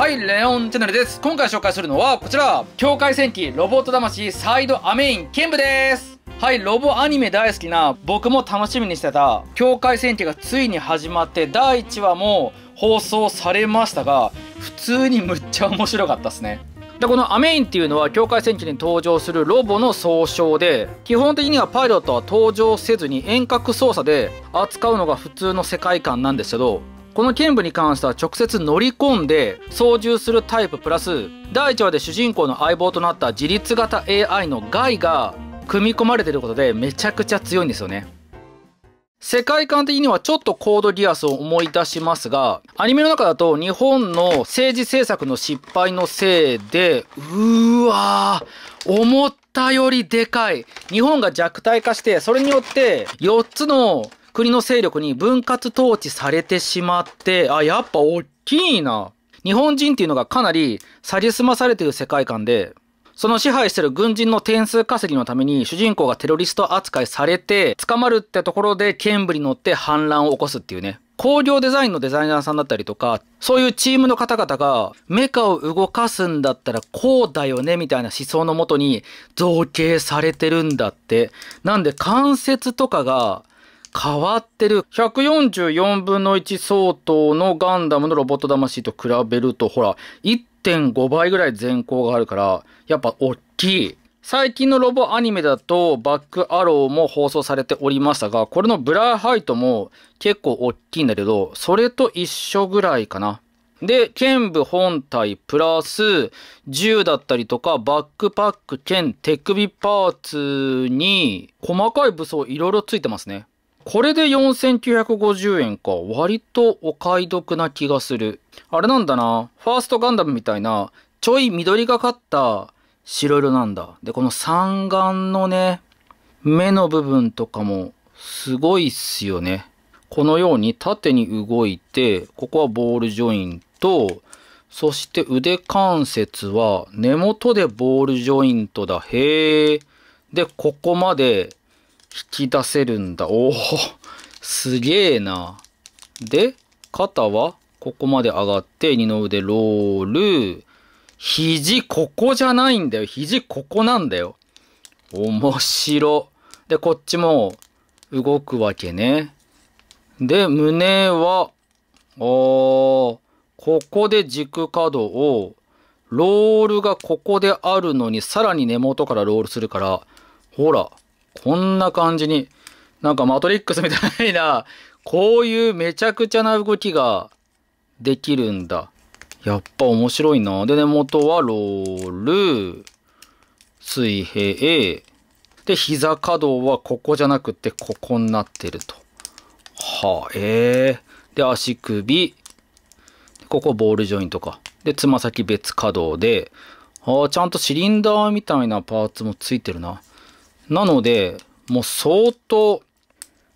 はい、レオンチャンネルです。今回紹介するのはこちら、境界戦記ロボット魂サイドアメイン剣舞です。はい、ロボアニメ大好きな僕も楽しみにしてた境界戦記がついに始まって第1話も放送されましたが、普通にむっちゃ面白かったっすね。でこのアメインっていうのは境界戦記に登場するロボの総称で基本的にはパイロットは登場せずに遠隔操作で扱うのが普通の世界観なんですけどこの剣舞に関しては直接乗り込んで操縦するタイププラス第1話で主人公の相棒となった自律型 AI のガイが組み込まれてることでめちゃくちゃ強いんですよね。世界観的にはちょっとコードギアスを思い出しますが、アニメの中だと日本の政治政策の失敗のせいで、うーわー、思ったよりでかい。日本が弱体化して、それによって4つの国の勢力に分割統治されてしまって、あ、やっぱ大きいな。日本人っていうのがかなり詐りすまされている世界観で、その支配してる軍人の点数稼ぎのために主人公がテロリスト扱いされて捕まるってところで剣舞に乗って反乱を起こすっていうね。工業デザインのデザイナーさんだったりとか、そういうチームの方々がメカを動かすんだったらこうだよねみたいな思想のもとに造形されてるんだって。なんで関節とかが変わってる。144分の1相当のガンダムのロボット魂と比べると、ほら、1.5倍ぐらい前行があるから、やっぱ大きい。最近のロボアニメだと、バックアローも放送されておりましたが、これのブラーハイトも結構大きいんだけど、それと一緒ぐらいかな。で、剣部本体プラス銃だったりとかバックパック、剣、手首パーツに細かい武装いろいろついてますね。これで4950円か。割とお買い得な気がする。あれなんだな。ファーストガンダムみたいな、ちょい緑がかった白色なんだ。で、この三眼のね、目の部分とかもすごいっすよね。このように縦に動いて、ここはボールジョイント、そして腕関節は根元でボールジョイントだ。へえ。で、ここまで引き出せるんだ。おおすげえな。で、肩はここまで上がって二の腕ロール。肘ここじゃないんだよ。肘ここなんだよ。面白。で、こっちも動くわけね。で、胸は、おー、ここで軸角を、ロールがここであるのに、さらに根元からロールするから、ほら、こんな感じに、なんかマトリックスみたいな、こういうめちゃくちゃな動きができるんだ。やっぱ面白いな。で、根元はロール、水平、で、膝可動はここじゃなくて、ここになってると。はあ、えー。で、足首、ここボールジョイントか。で、つま先別可動で、ああ、ちゃんとシリンダーみたいなパーツもついてるな。なので、もう相当、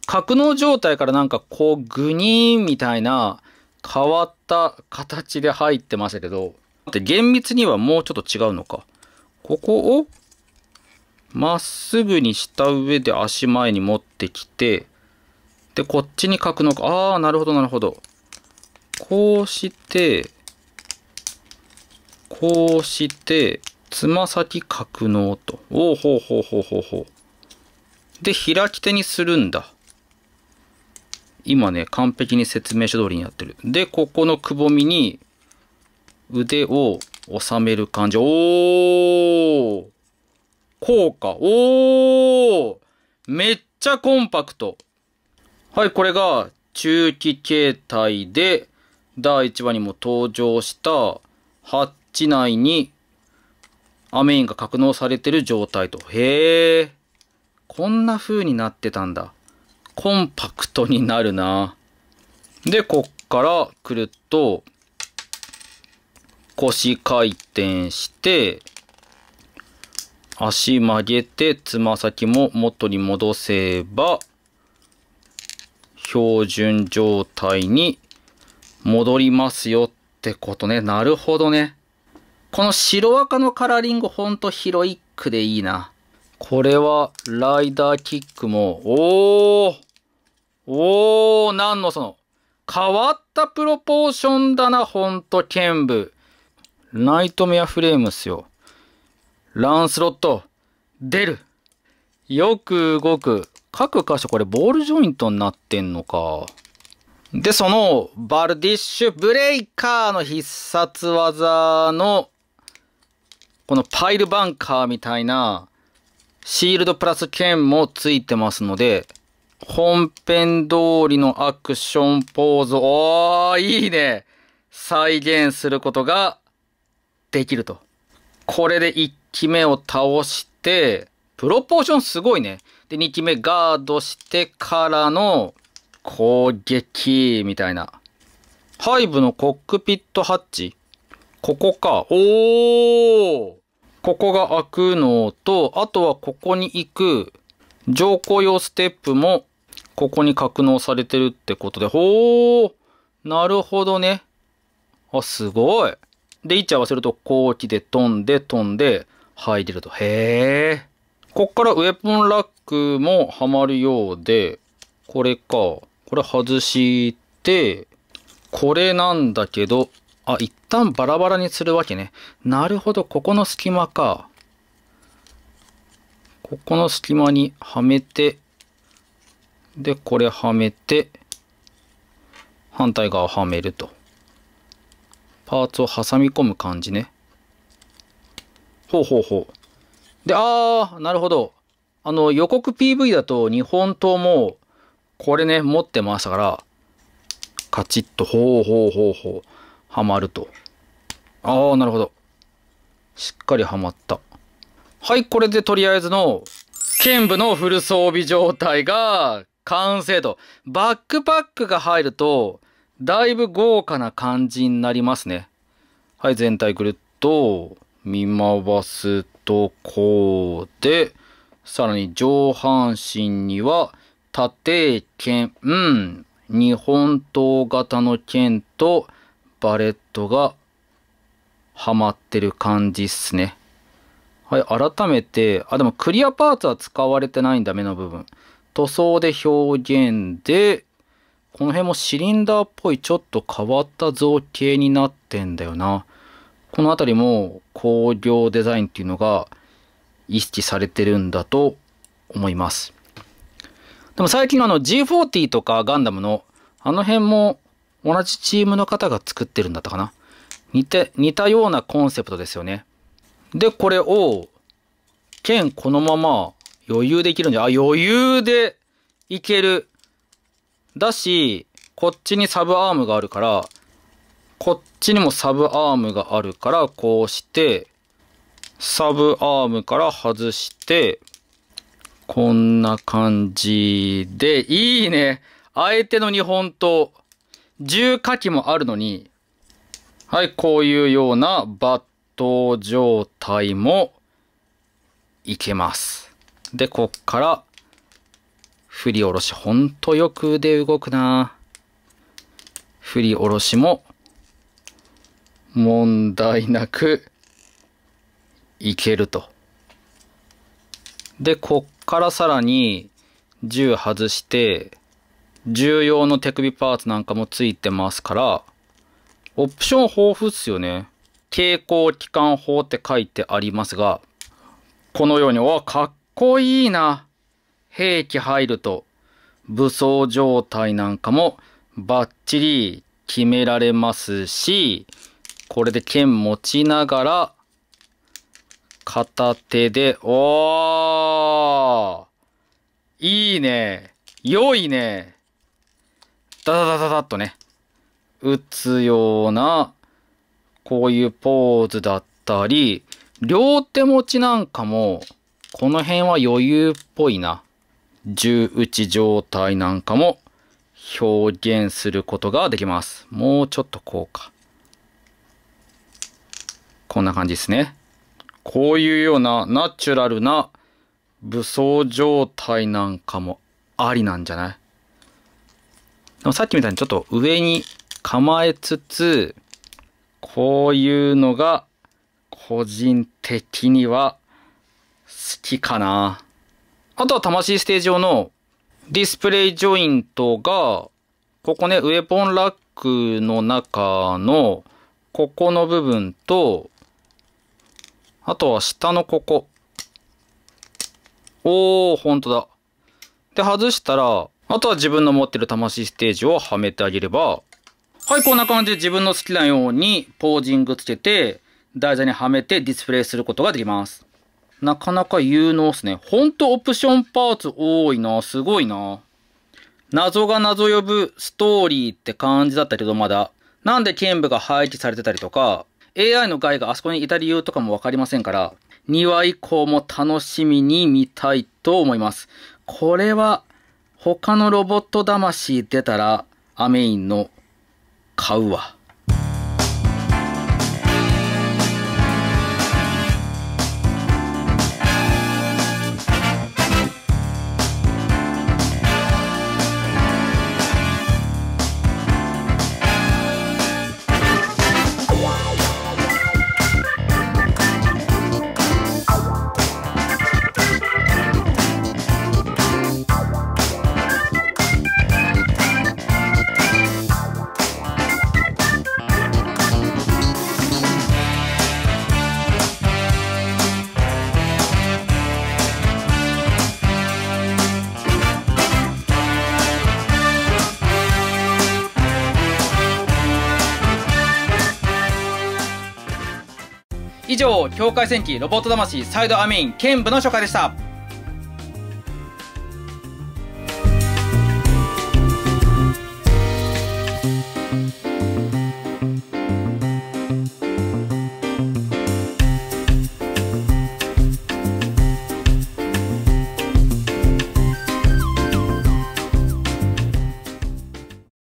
格納状態からなんかこうグニーンみたいな変わった形で入ってましたけど、で厳密にはもうちょっと違うのか。ここをまっすぐにした上で足前に持ってきて、で、こっちに書くのか。ああ、なるほど、なるほど。こうして、こうして、つま先格納と。おおほうほうほうほうほう。で、開き手にするんだ。今ね、完璧に説明書通りにやってる。で、ここのくぼみに腕を収める感じ。おお効果。おおめっちゃコンパクト。はい、これが中期形態で第1話にも登場したハッチ内にアメインが格納されてる状態と。へえ。こんな風になってたんだ。コンパクトになるな。で、こっからくると、腰回転して、足曲げて、つま先も元に戻せば、標準状態に戻りますよってことね。なるほどね。この白赤のカラーリングほんとヒロイックでいいな。これはライダーキックも、おーおーなんのその、変わったプロポーションだな、ほんと、剣舞。ナイトメアフレームっすよ。ランスロット、出る。よく動く。各箇所これボールジョイントになってんのか。で、その、バルディッシュブレイカーの必殺技のこのパイルバンカーみたいなシールドプラス剣もついてますので、本編通りのアクションポーズ、おー、いいね再現することができると。これで1機目を倒して、プロポーションすごいね。で、2機目ガードしてからの攻撃みたいな。ハイブのコックピットハッチここか。おーここが開くのと、あとはここに行く乗降用ステップもここに格納されてるってことで、ほーなるほどね。あ、すごい。で、位置合わせると、こう来て飛んで飛んで入れると。へえ。こっからウェポンラックもはまるようで、これか。これ外して、これなんだけど、あ、一旦バラバラにするわけね。なるほど、ここの隙間か。ここの隙間にはめて、で、これはめて、反対側はめると。パーツを挟み込む感じね。ほうほうほう。で、あー、なるほど。あの、予告 PV だと2本刀も、これね、持ってましたから、カチッと、ほうほうほうほう、はまると。ああ、なるほど。しっかりはまった。はい、これでとりあえずの、剣部のフル装備状態が完成と。バックパックが入ると、だいぶ豪華な感じになりますね。はい、全体ぐるっと、見回すと、こうで、さらに上半身には、縦剣、うん、日本刀型の剣と、バレットがはまってる感じっすね。はい、改めて、あ、でもクリアパーツは使われてないんだ、目の部分。塗装で表現で、この辺もシリンダーっぽいちょっと変わった造形になってんだよな。この辺りも工業デザインっていうのが意識されてるんだと思います。でも最近あの G40 とかガンダムのあの辺も同じチームの方が作ってるんだったかな。似て、似たようなコンセプトですよね。で、これを、剣このまま余裕でいけるんじゃ、あ、余裕でいける。だし、こっちにサブアームがあるから、こっちにもサブアームがあるから、こうして、サブアームから外して、こんな感じで、いいね。相手の日本刀、重火器もあるのに、はい、こういうようなバット状態もいけます。で、こっから、振り下ろし。ほんとよく腕動くな振り下ろしも、問題なく、いけると。で、こっからさらに、銃外して、重要の手首パーツなんかもついてますから、オプション豊富っすよね。蛍光機関法って書いてありますが、このように、おかっこいいな。兵器入ると、武装状態なんかもバッチリ決められますし、これで剣持ちながら、片手で、おーいいね良いねダダダダダッとね。打つような、こういうポーズだったり、両手持ちなんかも、この辺は余裕っぽいな。銃打ち状態なんかも表現することができます。もうちょっとこうか。こんな感じですね。こういうようなナチュラルな武装状態なんかもありなんじゃないさっきみたいにちょっと上に構えつつ、こういうのが個人的には好きかな。あとは魂ステージ用のディスプレイジョイントが、ここね、ウェポンラックの中のここの部分と、あとは下のここ。おー、ほんとだ。で、外したら、あとは自分の持ってる魂ステージをはめてあげれば、はい、こんな感じで自分の好きなようにポージングつけて、台座にはめてディスプレイすることができます。なかなか有能っすね。ほんとオプションパーツ多いな。すごいな。謎が謎呼ぶストーリーって感じだったけど、まだ。なんで剣舞が廃棄されてたりとか、AI の害があそこにいた理由とかもわかりませんから、2話以降も楽しみに見たいと思います。これは、他のロボット魂出たら、アメインの買うわ。以上、境界戦記ロボット魂サイドアミン剣部の初回でした。